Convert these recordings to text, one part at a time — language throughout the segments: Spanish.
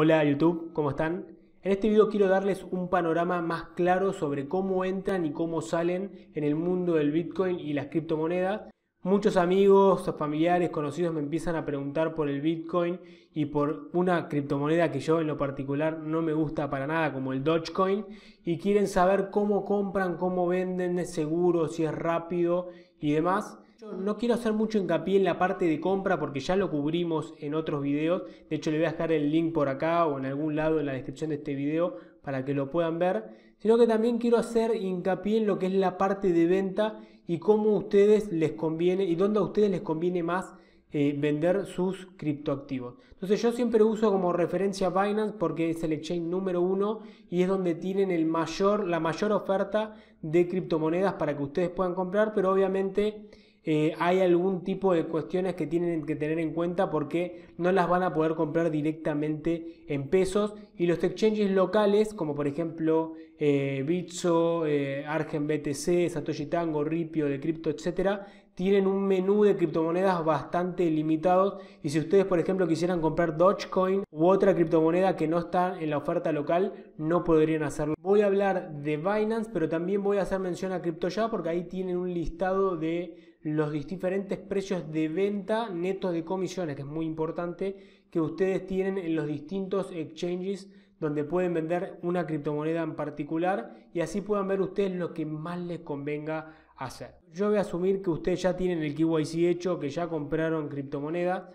Hola YouTube, ¿cómo están? En este video quiero darles un panorama más claro sobre cómo entran y cómo salen en el mundo del Bitcoin y las criptomonedas. Muchos amigos, familiares, conocidos me empiezan a preguntar por el Bitcoin y por una criptomoneda que yo en lo particular no me gusta para nada como el Dogecoin y quieren saber cómo compran, cómo venden, es seguro, si es rápido y demás no quiero hacer mucho hincapié en la parte de compra porque ya lo cubrimos en otros videos. De hecho, le voy a dejar el link por acá o en algún lado en la descripción de este video para que lo puedan ver. Sino que también quiero hacer hincapié en lo que es la parte de venta y cómo a ustedes les conviene y dónde a ustedes les conviene más eh, vender sus criptoactivos. Entonces yo siempre uso como referencia Binance porque es el exchange número uno y es donde tienen el mayor, la mayor oferta de criptomonedas para que ustedes puedan comprar, pero obviamente eh, hay algún tipo de cuestiones que tienen que tener en cuenta porque no las van a poder comprar directamente en pesos y los exchanges locales como por ejemplo eh, Bitso, eh, Argen BTC, Satoshi Tango, Ripio, de Crypto, etcétera, tienen un menú de criptomonedas bastante limitado y si ustedes por ejemplo quisieran comprar Dogecoin u otra criptomoneda que no está en la oferta local no podrían hacerlo. Voy a hablar de Binance pero también voy a hacer mención a CryptoJa porque ahí tienen un listado de los diferentes precios de venta netos de comisiones, que es muy importante, que ustedes tienen en los distintos exchanges donde pueden vender una criptomoneda en particular y así puedan ver ustedes lo que más les convenga hacer. Yo voy a asumir que ustedes ya tienen el KYC hecho, que ya compraron criptomoneda.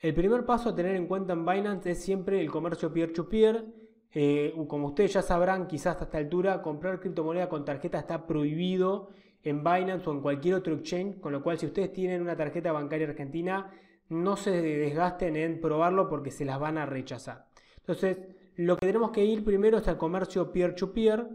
El primer paso a tener en cuenta en Binance es siempre el comercio peer-to-peer. Eh, como ustedes ya sabrán, quizás hasta esta altura, comprar criptomoneda con tarjeta está prohibido en Binance o en cualquier otro exchange, con lo cual si ustedes tienen una tarjeta bancaria argentina, no se desgasten en probarlo porque se las van a rechazar. Entonces, lo que tenemos que ir primero es al comercio peer-to-peer.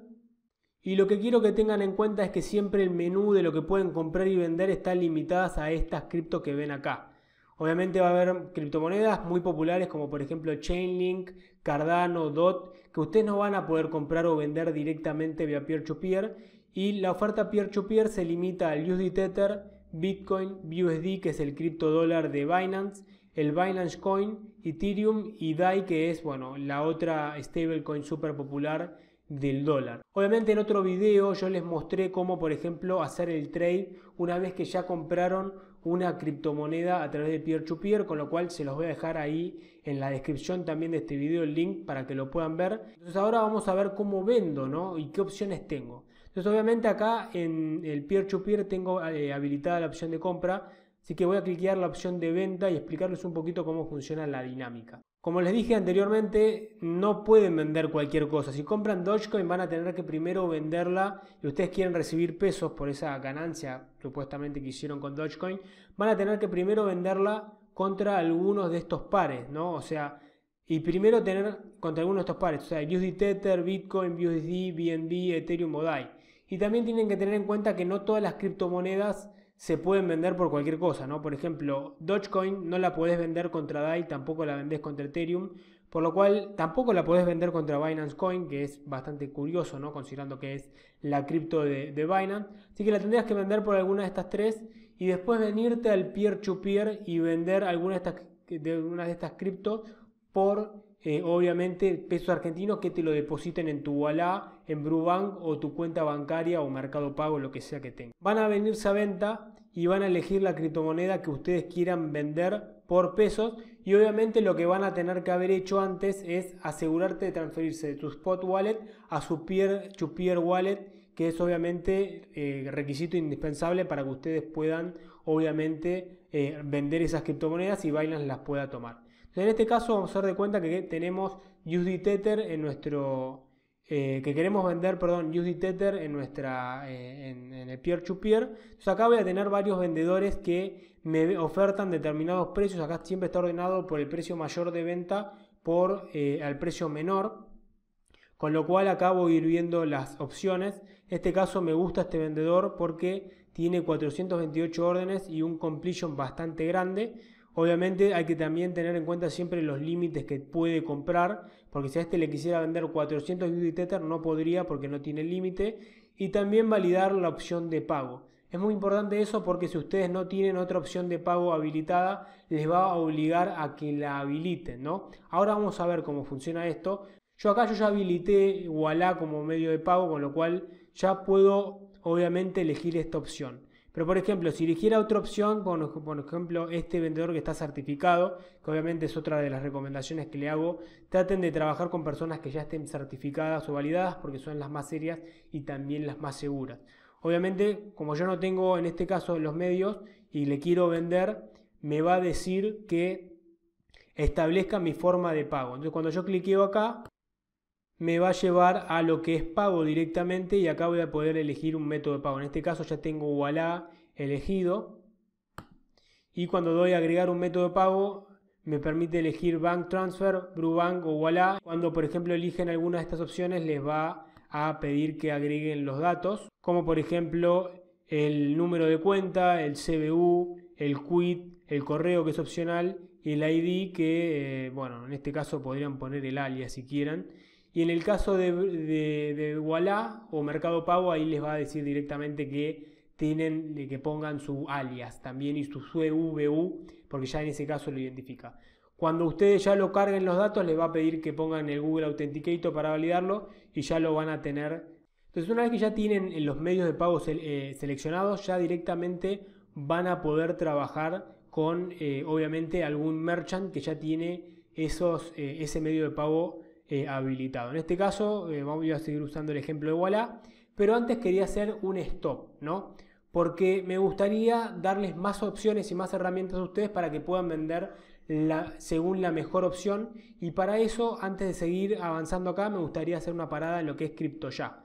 y lo que quiero que tengan en cuenta es que siempre el menú de lo que pueden comprar y vender está limitadas a estas cripto que ven acá. Obviamente va a haber criptomonedas muy populares como por ejemplo Chainlink, Cardano, DOT, que ustedes no van a poder comprar o vender directamente vía peer-to-peer. peer to peer y la oferta peer-to-peer se limita al USD Tether, Bitcoin, BUSD, que es el dólar de Binance, el Binance Coin, Ethereum y DAI, que es bueno, la otra stablecoin súper popular del dólar. Obviamente en otro video yo les mostré cómo por ejemplo hacer el trade una vez que ya compraron una criptomoneda a través de peer-to-peer, con lo cual se los voy a dejar ahí en la descripción también de este video el link para que lo puedan ver. Entonces ahora vamos a ver cómo vendo ¿no? y qué opciones tengo. Entonces obviamente acá en el peer-to-peer tengo eh, habilitada la opción de compra, así que voy a cliquear la opción de venta y explicarles un poquito cómo funciona la dinámica. Como les dije anteriormente, no pueden vender cualquier cosa. Si compran Dogecoin van a tener que primero venderla y ustedes quieren recibir pesos por esa ganancia supuestamente que hicieron con Dogecoin, van a tener que primero venderla contra algunos de estos pares, ¿no? O sea, y primero tener contra algunos de estos pares, o sea, USD Tether, Bitcoin, BNB, Ethereum o y también tienen que tener en cuenta que no todas las criptomonedas se pueden vender por cualquier cosa, ¿no? Por ejemplo, Dogecoin no la podés vender contra DAI, tampoco la vendés contra Ethereum, por lo cual tampoco la podés vender contra Binance Coin, que es bastante curioso, ¿no? Considerando que es la cripto de, Binance. Así que la tendrías que vender por alguna de estas tres y después venirte al peer-to-peer y vender alguna de estas, de, estas por eh, obviamente pesos argentinos que te lo depositen en tu Wallah, en Brubank o tu cuenta bancaria o Mercado Pago, lo que sea que tengas. Van a venirse a venta y van a elegir la criptomoneda que ustedes quieran vender por pesos y obviamente lo que van a tener que haber hecho antes es asegurarte de transferirse de tu spot wallet a su peer, wallet que es obviamente eh, requisito indispensable para que ustedes puedan obviamente eh, vender esas criptomonedas y Binance las pueda tomar. En este caso vamos a dar de cuenta que tenemos USD Tether en nuestro... Eh, que queremos vender, perdón, USD Tether en, nuestra, eh, en, el peer-to-peer. acá voy a tener varios vendedores que me ofertan determinados precios. Acá siempre está ordenado por el precio mayor de venta por eh, al precio menor. Con lo cual acabo voy ir viendo las opciones. En este caso me gusta este vendedor porque tiene 428 órdenes y un completion bastante grande Obviamente hay que también tener en cuenta siempre los límites que puede comprar, porque si a este le quisiera vender 400 UD Tether no podría porque no tiene límite, y también validar la opción de pago. Es muy importante eso porque si ustedes no tienen otra opción de pago habilitada, les va a obligar a que la habiliten, ¿no? Ahora vamos a ver cómo funciona esto. Yo acá yo ya habilité Walla como medio de pago, con lo cual ya puedo obviamente elegir esta opción. Pero por ejemplo, si eligiera otra opción, por ejemplo, este vendedor que está certificado, que obviamente es otra de las recomendaciones que le hago, traten de trabajar con personas que ya estén certificadas o validadas porque son las más serias y también las más seguras. Obviamente, como yo no tengo en este caso los medios y le quiero vender, me va a decir que establezca mi forma de pago. Entonces, cuando yo cliqueo acá, me va a llevar a lo que es pago directamente y acá voy a poder elegir un método de pago. En este caso ya tengo Walla elegido y cuando doy a agregar un método de pago me permite elegir Bank Transfer, Brubank o Walla. Cuando por ejemplo eligen alguna de estas opciones les va a pedir que agreguen los datos como por ejemplo el número de cuenta, el CBU, el quit, el correo que es opcional y el ID que, eh, bueno, en este caso podrían poner el alias si quieran. Y en el caso de, de, o Mercado Pago, ahí les va a decir directamente que tienen que pongan su alias también y su CVU, porque ya en ese caso lo identifica. Cuando ustedes ya lo carguen los datos, les va a pedir que pongan el Google Authenticator para validarlo y ya lo van a tener. Entonces, una vez que ya tienen los medios de pago eh, seleccionados, ya directamente van a poder trabajar con, eh, obviamente, algún merchant que ya tiene esos, eh, ese medio de pago eh, habilitado. En este caso, eh, voy a seguir usando el ejemplo de Walla, pero antes quería hacer un stop, ¿no? Porque me gustaría darles más opciones y más herramientas a ustedes para que puedan vender según la mejor opción. Y para eso, antes de seguir avanzando acá, me gustaría hacer una parada en lo que es CryptoYa.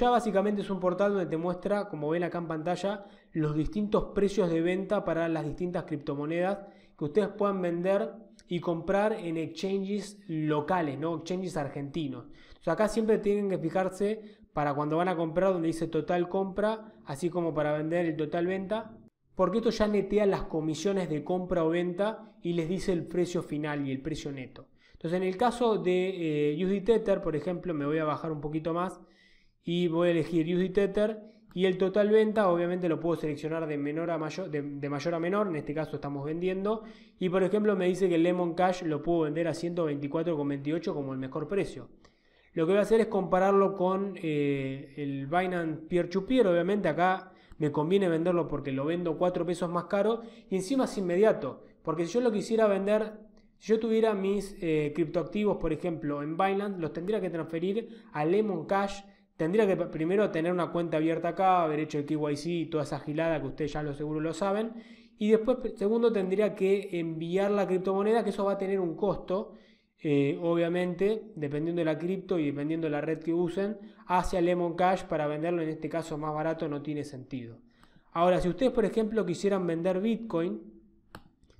Ya básicamente es un portal donde te muestra, como ven acá en pantalla, los distintos precios de venta para las distintas criptomonedas que ustedes puedan vender y comprar en exchanges locales, no exchanges argentinos. Entonces acá siempre tienen que fijarse para cuando van a comprar donde dice total compra, así como para vender el total venta, porque esto ya netea las comisiones de compra o venta y les dice el precio final y el precio neto. Entonces en el caso de eh, por ejemplo, me voy a bajar un poquito más y voy a elegir USD Tether y el total venta, obviamente lo puedo seleccionar de, menor a mayor, de, mayor a menor, en este caso estamos vendiendo. Y por ejemplo me dice que el Lemon Cash lo puedo vender a 124,28 como el mejor precio. Lo que voy a hacer es compararlo con eh, el Binance Peer-to-Peer, obviamente acá me conviene venderlo porque lo vendo 4 pesos más caro y encima es inmediato. Porque si yo lo quisiera vender, si yo tuviera mis eh, criptoactivos, por ejemplo, en Binance, los tendría que transferir a Lemon Cash Tendría que primero tener una cuenta abierta acá, haber hecho el KYC y toda esa gilada que ustedes ya lo seguro lo saben. Y después, segundo, tendría que enviar la criptomoneda, que eso va a tener un costo, eh, obviamente, dependiendo de la cripto y dependiendo de la red que usen, hacia Lemon Cash para venderlo, en este caso más barato, no tiene sentido. Ahora, si ustedes, por ejemplo, quisieran vender Bitcoin,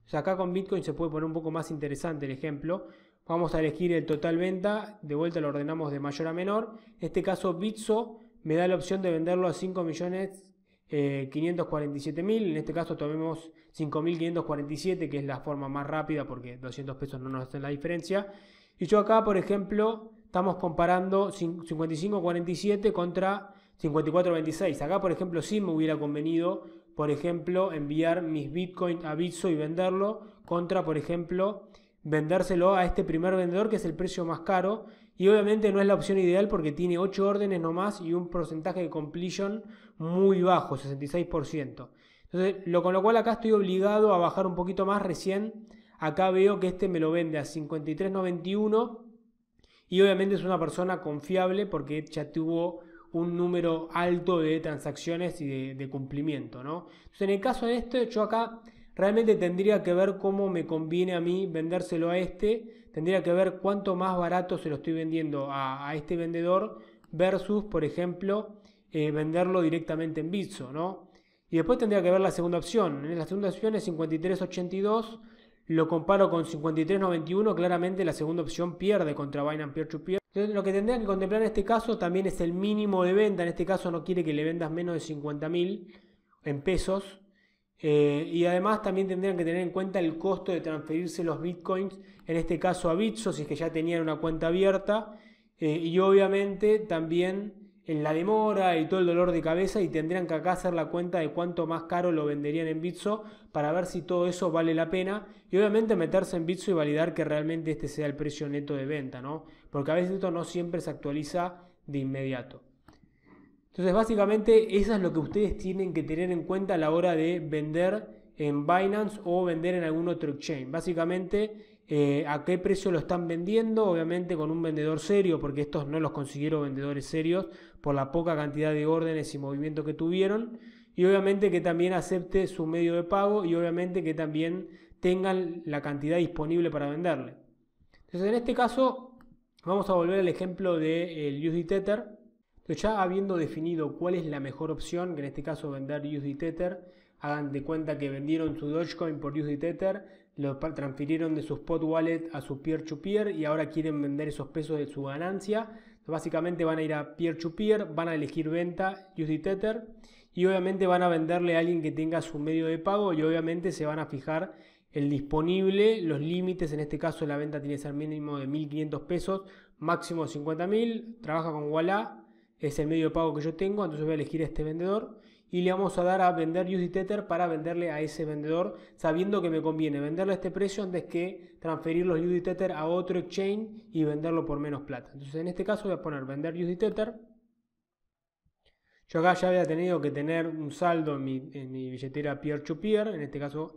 o sea, acá con Bitcoin se puede poner un poco más interesante el ejemplo, Vamos a elegir el total venta, de vuelta lo ordenamos de mayor a menor. En este caso Bitso me da la opción de venderlo a 5.547.000. Eh, en este caso tomemos 5.547 que es la forma más rápida porque 200 pesos no nos hacen la diferencia. Y yo acá, por ejemplo, estamos comparando 55.47 contra 54.26. Acá, por ejemplo, sí me hubiera convenido, por ejemplo, enviar mis Bitcoin a Bitso y venderlo contra, por ejemplo, vendérselo a este primer vendedor que es el precio más caro y obviamente no es la opción ideal porque tiene 8 órdenes nomás y un porcentaje de completion muy bajo, 66%. Entonces, lo, con lo cual acá estoy obligado a bajar un poquito más recién. Acá veo que este me lo vende a 53.91 y obviamente es una persona confiable porque ya tuvo un número alto de transacciones y de, cumplimiento, ¿no? Entonces, en el caso de este, yo acá Realmente tendría que ver cómo me conviene a mí vendérselo a este, tendría que ver cuánto más barato se lo estoy vendiendo a, este vendedor versus, por ejemplo, eh, venderlo directamente en Bitso, ¿no? Y después tendría que ver la segunda opción. En la segunda opción es 5382, lo comparo con 5391, claramente la segunda opción pierde contra Binance Peer-to-Peer. lo que tendría que contemplar en este caso también es el mínimo de venta, en este caso no quiere que le vendas menos de 50.000 en pesos, eh, y además también tendrían que tener en cuenta el costo de transferirse los bitcoins, en este caso a Bitso, si es que ya tenían una cuenta abierta. Eh, y obviamente también en la demora y todo el dolor de cabeza y tendrían que acá hacer la cuenta de cuánto más caro lo venderían en Bitso para ver si todo eso vale la pena. Y obviamente meterse en Bitso y validar que realmente este sea el precio neto de venta, ¿no? Porque a veces esto no siempre se actualiza de inmediato. Entonces, básicamente, eso es lo que ustedes tienen que tener en cuenta a la hora de vender en Binance o vender en algún otro Chain. Básicamente, eh, a qué precio lo están vendiendo, obviamente con un vendedor serio, porque estos no los consiguieron vendedores serios por la poca cantidad de órdenes y movimiento que tuvieron. Y obviamente que también acepte su medio de pago y obviamente que también tengan la cantidad disponible para venderle. Entonces, en este caso, vamos a volver al ejemplo del USD Tether. Entonces ya habiendo definido cuál es la mejor opción, que en este caso vender USD Tether, hagan de cuenta que vendieron su Dogecoin por USD Tether, lo transfirieron de su spot wallet a su peer-to-peer y ahora quieren vender esos pesos de su ganancia. básicamente van a ir a peer-to-peer, van a elegir venta USD Tether y obviamente van a venderle a alguien que tenga su medio de pago y obviamente se van a fijar el disponible, los límites, en este caso la venta tiene que ser mínimo de 1.500 pesos, máximo 50.000, trabaja con Walla es el medio de pago que yo tengo, entonces voy a elegir este vendedor y le vamos a dar a vender USD para venderle a ese vendedor, sabiendo que me conviene venderle a este precio antes que transferir los USD a otro exchange y venderlo por menos plata. Entonces en este caso voy a poner vender USD Yo acá ya había tenido que tener un saldo en mi, billetera peer to -peer. en este caso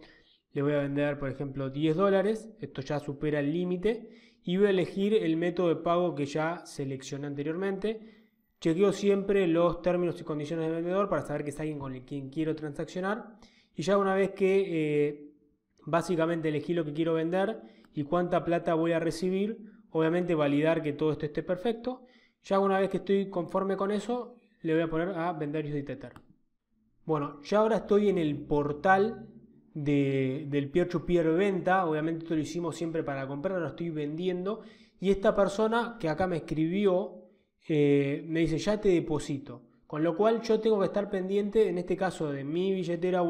le voy a vender por ejemplo 10 dólares, esto ya supera el límite y voy a elegir el método de pago que ya seleccioné anteriormente Chequeo siempre los términos y condiciones del vendedor para saber que es alguien con quien quiero transaccionar. Y ya una vez que eh, básicamente elegí lo que quiero vender y cuánta plata voy a recibir, obviamente validar que todo esto esté perfecto. Ya una vez que estoy conforme con eso, le voy a poner a vender Tether. Bueno, ya ahora estoy en el portal del peer to venta. Obviamente esto lo hicimos siempre para comprar, ahora estoy vendiendo. Y esta persona que acá me escribió eh, me dice ya te deposito. Con lo cual yo tengo que estar pendiente, en este caso, de mi billetera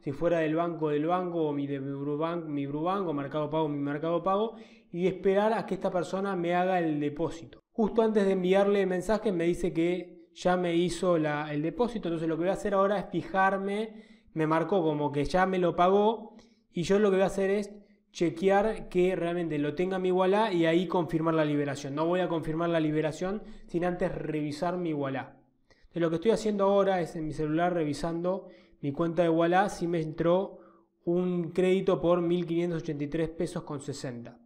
si fuera del banco del banco, o mi de Brubank, mi Brubank, o Mercado Pago, mi Mercado Pago, y esperar a que esta persona me haga el depósito. Justo antes de enviarle el mensaje me dice que ya me hizo la, el depósito, entonces lo que voy a hacer ahora es fijarme, me marcó como que ya me lo pagó, y yo lo que voy a hacer es chequear que realmente lo tenga mi Wallah y ahí confirmar la liberación. No voy a confirmar la liberación sin antes revisar mi Wallah. de lo que estoy haciendo ahora es en mi celular revisando mi cuenta de Wallah si me entró un crédito por 1.583 pesos con 60.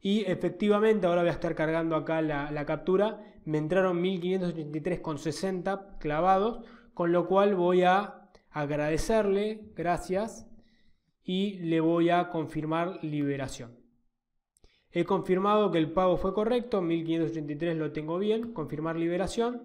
Y efectivamente, ahora voy a estar cargando acá la, la captura, me entraron 1.583 con 60 clavados, con lo cual voy a agradecerle, gracias, y le voy a confirmar liberación. He confirmado que el pago fue correcto, 1583 lo tengo bien, confirmar liberación.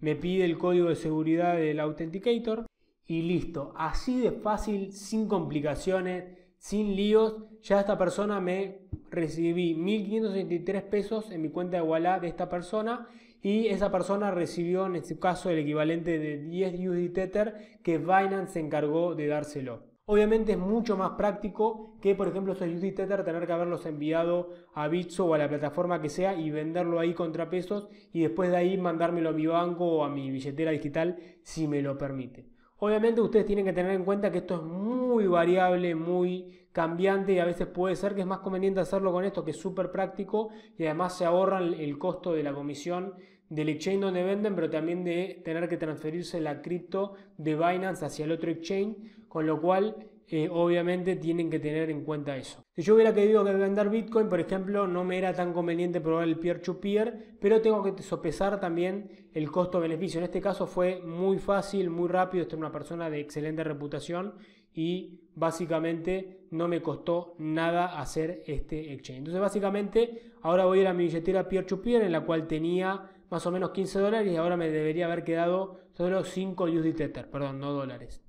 Me pide el código de seguridad del Authenticator y listo. Así de fácil, sin complicaciones, sin líos. Ya esta persona me recibí 1583 pesos en mi cuenta de Wallah de esta persona y esa persona recibió en este caso el equivalente de 10 USD Tether que Binance se encargó de dárselo. Obviamente es mucho más práctico que, por ejemplo, soy UT tener que haberlos enviado a Bitso o a la plataforma que sea y venderlo ahí contra pesos y después de ahí mandármelo a mi banco o a mi billetera digital si me lo permite. Obviamente ustedes tienen que tener en cuenta que esto es muy variable, muy cambiante y a veces puede ser que es más conveniente hacerlo con esto que es súper práctico y además se ahorran el costo de la comisión del exchange donde venden, pero también de tener que transferirse la cripto de Binance hacia el otro exchange, con lo cual eh, obviamente tienen que tener en cuenta eso. Si yo hubiera querido vender Bitcoin, por ejemplo, no me era tan conveniente probar el peer-to-peer, pero tengo que sopesar también el costo-beneficio. En este caso fue muy fácil, muy rápido, es una persona de excelente reputación y básicamente no me costó nada hacer este exchange. Entonces básicamente ahora voy a ir a mi billetera peer to -peer, en la cual tenía más o menos 15 dólares y ahora me debería haber quedado solo 5 USDT, Tether, perdón, no dólares.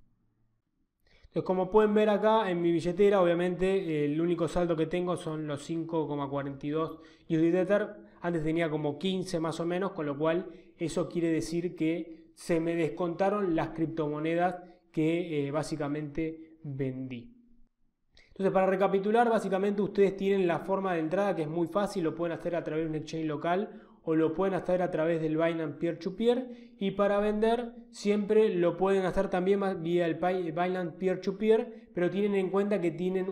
Entonces, como pueden ver acá en mi billetera, obviamente el único saldo que tengo son los 5,42 USDT. Antes tenía como 15 más o menos, con lo cual eso quiere decir que se me descontaron las criptomonedas que eh, básicamente vendí. Entonces, para recapitular, básicamente ustedes tienen la forma de entrada que es muy fácil, lo pueden hacer a través de un exchange local o lo pueden hacer a través del Binance Peer-to-Peer y para vender siempre lo pueden hacer también vía el Binance Peer-to-Peer, pero tienen en cuenta que tienen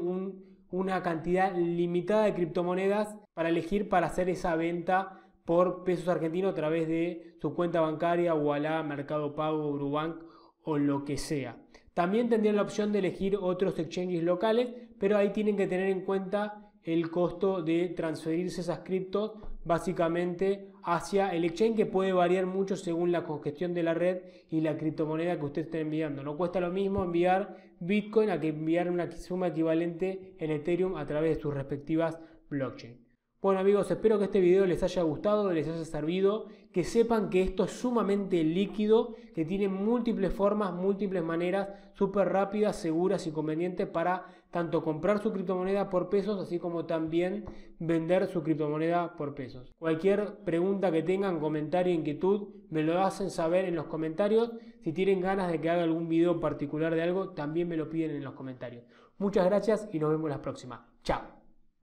una cantidad limitada de criptomonedas para elegir para hacer esa venta por pesos argentinos a través de su cuenta bancaria, Wallah, Mercado Pago, Urubank o lo que sea. También tendrían la opción de elegir otros exchanges locales, pero ahí tienen que tener en cuenta el costo de transferirse esas criptos básicamente hacia el exchange que puede variar mucho según la congestión de la red y la criptomoneda que usted esté enviando. No cuesta lo mismo enviar Bitcoin a que enviar una suma equivalente en Ethereum a través de sus respectivas blockchain. Bueno amigos, espero que este video les haya gustado, les haya servido, que sepan que esto es sumamente líquido, que tiene múltiples formas, múltiples maneras, súper rápidas, seguras y convenientes para tanto comprar su criptomoneda por pesos, así como también vender su criptomoneda por pesos. Cualquier pregunta que tengan, comentario, inquietud, me lo hacen saber en los comentarios. Si tienen ganas de que haga algún video particular de algo, también me lo piden en los comentarios. Muchas gracias y nos vemos la próxima. Chao.